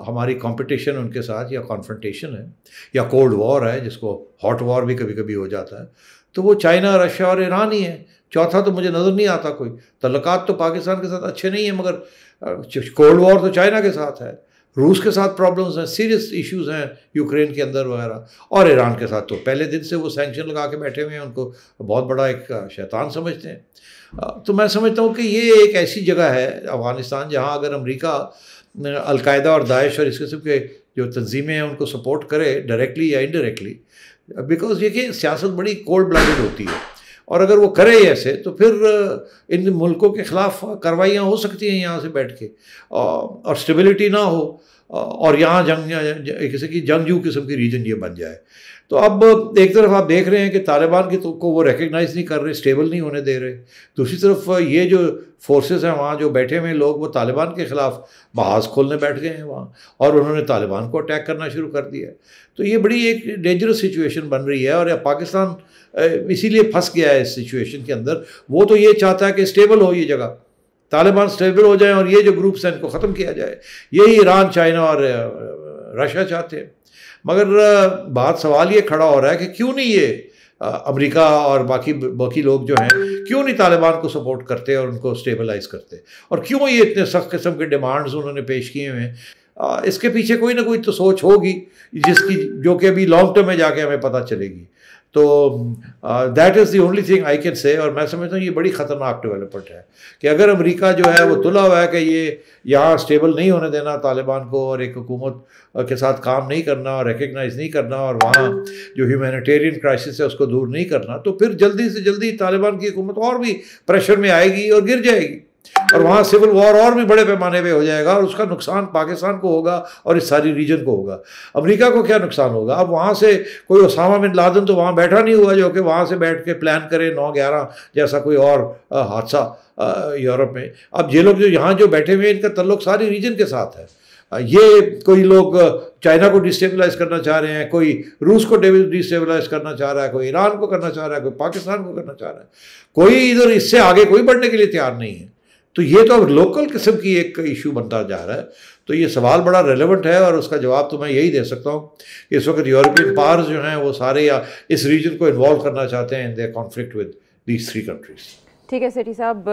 Speaker 2: हमारी कंपटीशन उनके साथ या कॉन्फ्रेंटेशन है या कोल्ड वॉर है जिसको हॉट वॉर भी कभी कभी हो जाता है तो वो चाइना रशिया और ईरान ही है चौथा तो मुझे नज़र नहीं आता कोई तल्लत तो पाकिस्तान के साथ अच्छे नहीं है मगर कोल्ड वॉर तो चाइना के साथ है रूस के साथ प्रॉब्लम्स हैं सीरियस इश्यूज हैं यूक्रेन के अंदर वगैरह और ईरान के साथ तो पहले दिन से वो सेंक्शन लगा के बैठे हुए हैं उनको बहुत बड़ा एक शैतान समझते हैं तो मैं समझता हूँ कि ये एक ऐसी जगह है अफ़गानिस्तान जहाँ अगर अमरीका अलकायदा और दाइश और इस किस्म के जो तंजीमें हैं उनको सपोर्ट करे डायरेक्टली या इनडायरेक्टली बिकॉज ये कि सियासत बड़ी कोल्ड ब्लडेड होती है और अगर वो करे ऐसे तो फिर इन मुल्कों के ख़िलाफ़ कार्रवाइयाँ हो सकती हैं यहाँ से बैठ के और स्टेबिलिटी ना हो और यहाँ जंग किसी की जंगजू किस्म की रीजन ये बन जाए तो अब एक तरफ आप देख रहे हैं कि तालिबान की तो को वो रिकगनाइज़ नहीं कर रहे स्टेबल नहीं होने दे रहे दूसरी तरफ ये जो फोर्सेस हैं वहाँ जो बैठे हुए लोग वो तालिबान के ख़िलाफ़ महाज खोलने बैठ गए हैं वहाँ और उन्होंने तालिबान को अटैक करना शुरू कर दिया तो ये बड़ी एक डेंजरस सिचुएशन बन रही है और पाकिस्तान इसीलिए फंस गया है इस सिचुएशन के अंदर वो तो ये चाहता है कि स्टेबल हो ये जगह तालिबान स्टेबल हो जाए और ये जो ग्रुप्स हैं इनको ख़त्म किया जाए यही ईरान चाइना और रशिया चाहते हैं मगर बात सवाल ये खड़ा हो रहा है कि क्यों नहीं ये अमेरिका और बाकी बाकी लोग जो हैं क्यों नहीं तालिबान को सपोर्ट करते और उनको स्टेबलाइज करते और क्यों ये इतने सख्त किस्म के डिमांड्स उन्होंने पेश किए हुए हैं इसके पीछे कोई ना कोई तो सोच होगी जिसकी जो कि अभी लॉन्ग टर्म में जाके हमें पता चलेगी तो that is the only thing I can say और मैं समझता हूँ ये बड़ी ख़तरनाक डेवलपमेंट है कि अगर अमेरिका जो है वो तुला हुआ है कि ये यहाँ स्टेबल नहीं होने देना तालिबान को और एक हुकूमत के साथ काम नहीं करना और रिकगनाइज नहीं करना और वहाँ जो ह्यूमैनिटेरियन क्राइसिस है उसको दूर नहीं करना तो फिर जल्दी से जल्दी तालिबान की हुकूमत और भी प्रेशर में आएगी और गिर जाएगी और वहाँ सिविल वॉर और भी बड़े पैमाने पे हो जाएगा और उसका नुकसान पाकिस्तान को होगा और इस सारी रीजन को होगा अमेरिका को क्या नुकसान होगा अब वहाँ से कोई ओसामा बिन लादन तो वहाँ बैठा नहीं हुआ जो कि वहाँ से बैठ के प्लान करे नौ ग्यारह जैसा कोई और हादसा यूरोप में अब ये लोग जो यहाँ जो बैठे हुए हैं इनका तल्लुक सारी रीजन के साथ है ये कोई लोग चाइना को डिस्टेबलाइज करना चाह रहे हैं कोई रूस को डिस्टेबलाइज करना चाह रहा है कोई ईरान को करना चाह रहा है कोई पाकिस्तान को करना चाह रहा है कोई इधर इससे आगे कोई बढ़ने के लिए तैयार नहीं है तो ये तो अब लोकल किस्म की एक इशू बनता जा रहा है तो ये सवाल बड़ा रेलिवेंट है और उसका जवाब तो मैं यही दे सकता हूँ कि इस वक्त यूरोपियन पावर्स जो हैं वो सारे या इस रीजन को इन्वॉल्व करना चाहते हैं in the conflict with these three countries
Speaker 1: ठीक है सेठी साहब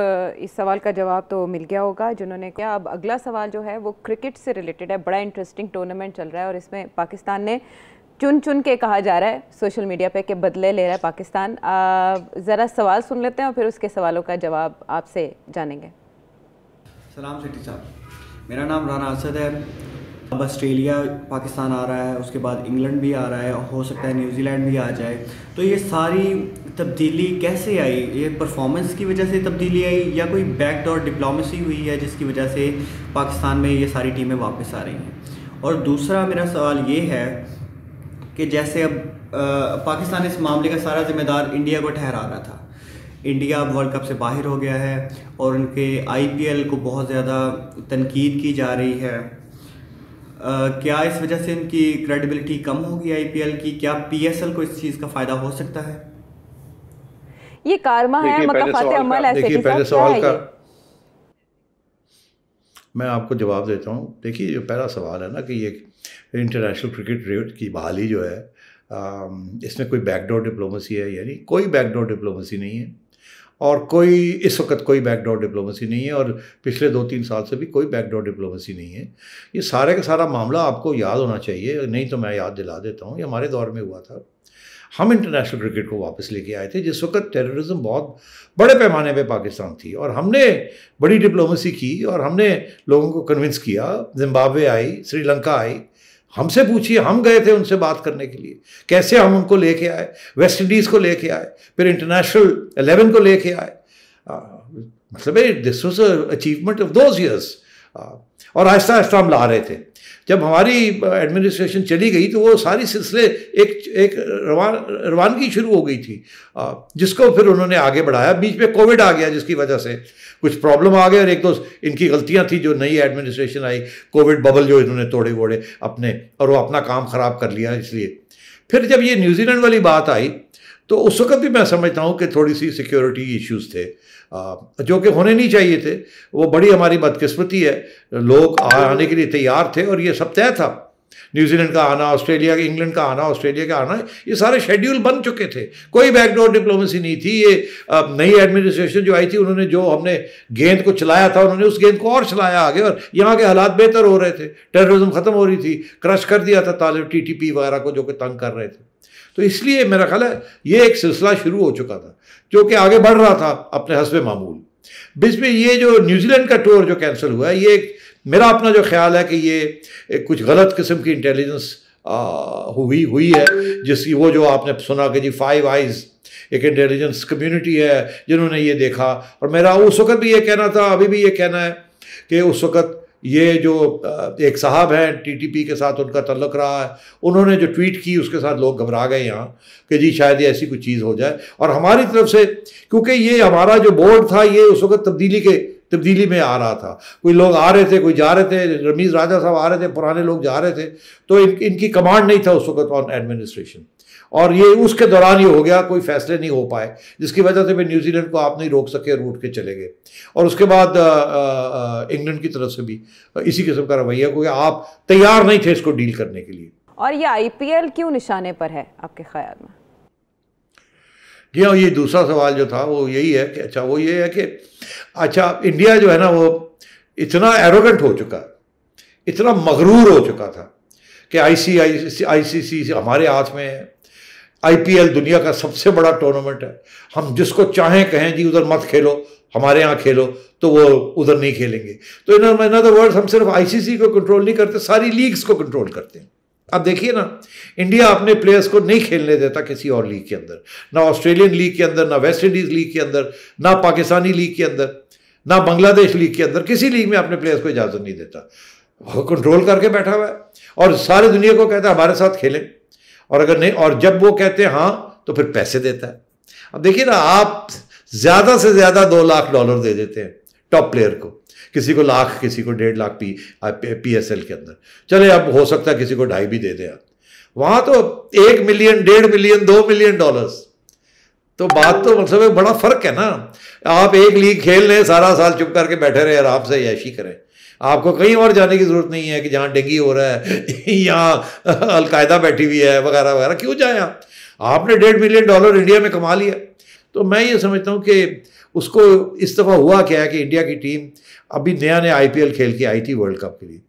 Speaker 1: इस सवाल का जवाब तो मिल गया होगा जिन्होंने क्या अब अगला सवाल जो है वो क्रिकेट से रिलेटेड है बड़ा इंटरेस्टिंग टूर्नामेंट चल रहा है और इसमें पाकिस्तान ने चुन चुन के कहा जा रहा है सोशल मीडिया पे कि बदले ले रहा है पाकिस्तान ज़रा सवाल सुन लेते हैं और फिर उसके सवालों का जवाब आपसे जानेंगे
Speaker 2: सलाम सिटी साहब मेरा नाम राना असद है अब ऑस्ट्रेलिया पाकिस्तान आ रहा है उसके बाद इंग्लैंड भी आ रहा है हो सकता है न्यूजीलैंड भी आ जाए तो ये सारी तब्दीली कैसे आई ये परफॉर्मेंस की वजह से तब्दीली आई या कोई बैकडोर डिप्लोमेसी हुई है जिसकी वजह से पाकिस्तान में ये सारी टीमें वापस आ रही हैं और दूसरा मेरा सवाल ये है कि जैसे अब पाकिस्तान इस मामले का सारा जिम्मेदार इंडिया को ठहरा रहा था इंडिया अब वर्ल्ड कप से बाहर हो गया है और उनके आईपीएल को बहुत ज़्यादा तनकीद की जा रही है आ, क्या इस वजह से इनकी क्रेडिबिलिटी कम होगी आईपीएल की क्या पीएसएल को इस चीज़ का फ़ायदा हो सकता है
Speaker 1: ये कारमा है देखिए पहले सवाल का
Speaker 2: मैं आपको जवाब देता हूँ देखिए जो पहला सवाल है ना कि ये इंटरनेशनल क्रिकेट रेट की बहाली जो है आ, इसमें कोई बैकडोर डिप्लोमेसी है यानी कोई बैकडोर डिप्लोमेसी नहीं है और कोई इस वक्त कोई बैकडोर डिप्लोमेसी नहीं है और पिछले दो तीन साल से भी कोई बैकडोर डिप्लोमेसी नहीं है ये सारे का सारा मामला आपको याद होना चाहिए नहीं तो मैं याद दिला देता हूँ ये हमारे दौर में हुआ था हम इंटरनेशनल क्रिकेट को वापस लेके आए थे जिस वक्त टेररिज्म बहुत बड़े पैमाने पे पाकिस्तान थी और हमने बड़ी डिप्लोमेसी की और हमने लोगों को कन्विंस किया जिम्बाब्वे आई श्रीलंका आई हमसे पूछिए हम गए थे उनसे बात करने के लिए कैसे हम उनको लेके आए वेस्ट इंडीज़ को लेके आए फिर इंटरनेशनल एलेवन को लेके आए मतलब this was achievement of those years और आहिस्ता आहिस्ता हम ला रहे थे जब हमारी एडमिनिस्ट्रेशन चली गई तो वो सारी सिलसिले एक एक रवान रवानगी शुरू हो गई थी जिसको फिर उन्होंने आगे बढ़ाया बीच में कोविड आ गया जिसकी वजह से कुछ प्रॉब्लम आ गई और एक दो इनकी गलतियां थी जो नई एडमिनिस्ट्रेशन आई कोविड बबल जो इन्होंने तोड़े वोड़े अपने और वो अपना काम ख़राब कर लिया इसलिए फिर जब ये न्यूजीलैंड वाली बात आई तो उस वक्त भी मैं समझता हूँ कि थोड़ी सी सिक्योरिटी इश्यूज थे जो कि होने नहीं चाहिए थे वो बड़ी हमारी बदकिस्मती है लोग आने के लिए तैयार थे और ये सब तय था न्यूजीलैंड का आना ऑस्ट्रेलिया का इंग्लैंड का आना ऑस्ट्रेलिया का आना ये सारे शेड्यूल बन चुके थे कोई बैकडोर डिप्लोमेसी नहीं थी ये नई एडमिनिस्ट्रेशन जो आई थी उन्होंने जो हमने गेंद को चलाया था उन्होंने उस गेंद को और चलाया आगे और यहाँ के हालात बेहतर हो रहे थे टेररिज्म ख़त्म हो रही थी क्रश कर दिया था तालिब टी वगैरह को जो कि तंग कर रहे थे तो इसलिए मेरा ख्याल है ये एक सिलसिला शुरू हो चुका था जो कि आगे बढ़ रहा था अपने हसब मामूल बीच में ये जो न्यूजीलैंड का टूर जो कैंसिल हुआ है ये एक मेरा अपना जो ख्याल है कि ये एक कुछ गलत किस्म की इंटेलिजेंस हुई हुई है जिसकी वो जो आपने सुना कि जी फाइव आइज़ एक इंटेलिजेंस कम्युनिटी है जिन्होंने ये देखा और मेरा उस वक़्त भी ये कहना था अभी भी ये कहना है कि उस वक़्त ये जो एक साहब हैं टीटीपी के साथ उनका तल्लक रहा है उन्होंने जो ट्वीट की उसके साथ लोग घबरा गए यहाँ कि जी शायद ऐसी कोई चीज़ हो जाए और हमारी तरफ से क्योंकि ये हमारा जो बोर्ड था ये उस वक्त तब्दीली के तब्दीली में आ रहा था कोई लोग आ रहे थे कोई जा रहे थे रमीज़ राजा साहब आ रहे थे पुराने लोग जा रहे थे तो इन, इनकी कमांड नहीं था उस वक्त ऑन एडमिनिस्ट्रेशन और ये उसके दौरान ही हो गया कोई फैसले नहीं हो पाए जिसकी वजह से फिर न्यूजीलैंड को आप नहीं रोक सके और उठ के चले गए और उसके बाद इंग्लैंड की तरफ से भी इसी किस्म का रवैया क्योंकि आप तैयार नहीं थे इसको डील करने के लिए
Speaker 1: और ये आईपीएल क्यों निशाने पर है आपके ख्याल में
Speaker 2: जी हाँ ये दूसरा सवाल जो था वो यही है कि अच्छा वो ये है कि अच्छा इंडिया जो है ना वो इतना एरोगेंट हो चुका इतना मगरूर हो चुका था कि आई सी आई आई सी सी हमारे हाथ में है आईपीएल दुनिया का सबसे बड़ा टूर्नामेंट है हम जिसको चाहें कहें जी उधर मत खेलो हमारे यहाँ खेलो तो वो उधर नहीं खेलेंगे तो इन इन अदर वर्ड्स हम सिर्फ आईसीसी को कंट्रोल नहीं करते सारी लीग्स को कंट्रोल करते हैं आप देखिए ना इंडिया अपने प्लेयर्स को नहीं खेलने देता किसी और लीग के अंदर ना ऑस्ट्रेलियन लीग के अंदर ना वेस्ट इंडीज़ लीग के अंदर ना पाकिस्तानी लीग के अंदर ना बांग्लादेश लीग के अंदर किसी लीग में अपने प्लेयर्स को इजाज़त नहीं देता वो कंट्रोल करके बैठा हुआ है और सारी दुनिया को कहता है हमारे साथ खेलें और अगर नहीं और जब वो कहते हैं हाँ तो फिर पैसे देता है अब देखिए ना आप ज़्यादा से ज़्यादा दो लाख डॉलर दे देते हैं टॉप प्लेयर को किसी को लाख किसी को डेढ़ lakh P P S L के अंदर चले अब हो सकता है किसी को ढाई भी दे दें आप वहाँ तो एक मिलियन डेढ़ मिलियन दो मिलियन डॉलर्स तो बात तो मतलब बड़ा फर्क है ना आप एक लीग खेल रहे सारा साल चुप करके बैठे रहे आराम से ऐशी करें आपको कहीं और जाने की ज़रूरत नहीं है कि जहाँ डेंगी हो रहा है यहाँ अलकायदा बैठी हुई है वगैरह वगैरह क्यों जाए आप आपने डेढ़ मिलियन डॉलर इंडिया में कमा लिया तो मैं ये समझता हूँ कि उसको इस दफ़ा हुआ क्या है कि इंडिया की टीम अभी नया नया आई खेल के आई थी वर्ल्ड कप के लिए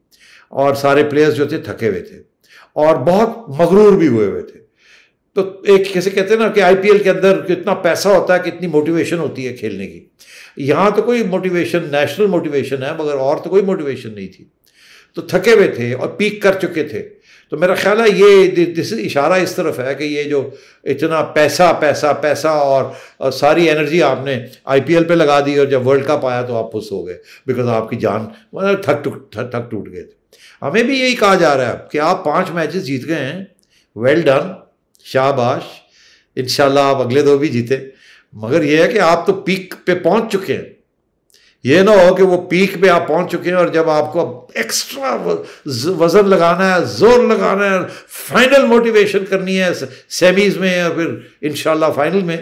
Speaker 2: और सारे प्लेयर्स जो थे थके हुए थे और बहुत मगरूर भी हुए हुए थे तो एक कैसे कहते हैं ना कि आईपीएल के अंदर कितना पैसा होता है कितनी मोटिवेशन होती है खेलने की यहाँ तो कोई मोटिवेशन नेशनल मोटिवेशन है मगर और तो कोई मोटिवेशन नहीं थी तो थके हुए थे और पीक कर चुके थे तो मेरा ख्याल है ये दिस इशारा इस तरफ है कि ये जो इतना पैसा पैसा पैसा और, और सारी एनर्जी आपने आईपीएल पे लगा दी और जब वर्ल्ड कप आया तो आप खुश हो गए बिकॉज आपकी जान मतलब थक टूट थक टूट गए थे हमें भी यही कहा जा रहा है कि आप पाँच मैचेस जीत गए हैं वेल डन शाबाश इनशाला आप अगले दो भी जीते मगर यह है कि आप तो पीक पे पहुंच चुके हैं ये ना हो कि वो पीक पे आप पहुंच चुके हैं और जब आपको एक्स्ट्रा वजन लगाना है जोर लगाना है फाइनल मोटिवेशन करनी है सेमीज में या फिर इनशाला फाइनल में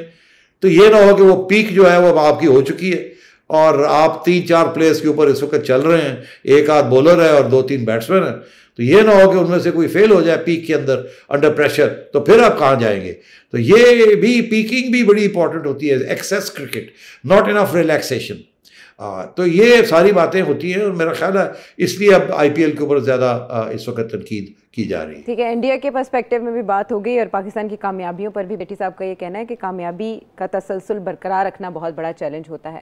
Speaker 2: तो ये ना हो कि वो पीक जो है वो आपकी हो चुकी है और आप तीन चार प्लेयर्स के ऊपर इस वक्त चल रहे हैं एक आध बॉलर है और दो तीन बैट्समैन है तो ये ना हो कि उनमें से कोई फेल हो जाए पीक के अंदर अंडर प्रेशर तो फिर आप कहाँ जाएंगे तो ये भी पीकिंग भी बड़ी इंपॉर्टेंट होती है excess cricket not enough relaxation तो ये सारी बातें होती हैं और मेरा ख्याल है इसलिए अब आईपीएल के ऊपर ज़्यादा इस वक्त तनकीद की जा रही है
Speaker 1: ठीक है इंडिया के पर्सपेक्टिव में भी बात हो गई और पाकिस्तान की कामयाबियों पर भी बेटी साहब का ये कहना है कि कामयाबी का तसलसल बरकरार रखना बहुत बड़ा चैलेंज होता है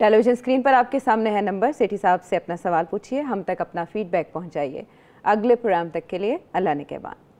Speaker 1: टेलीविजन स्क्रीन पर आपके सामने है नंबर सेठी साहब से अपना सवाल पूछिए हम तक अपना फीडबैक पहुँचाइए अगले प्रोग्राम तक के लिए अल्लाह ने कहबान बाद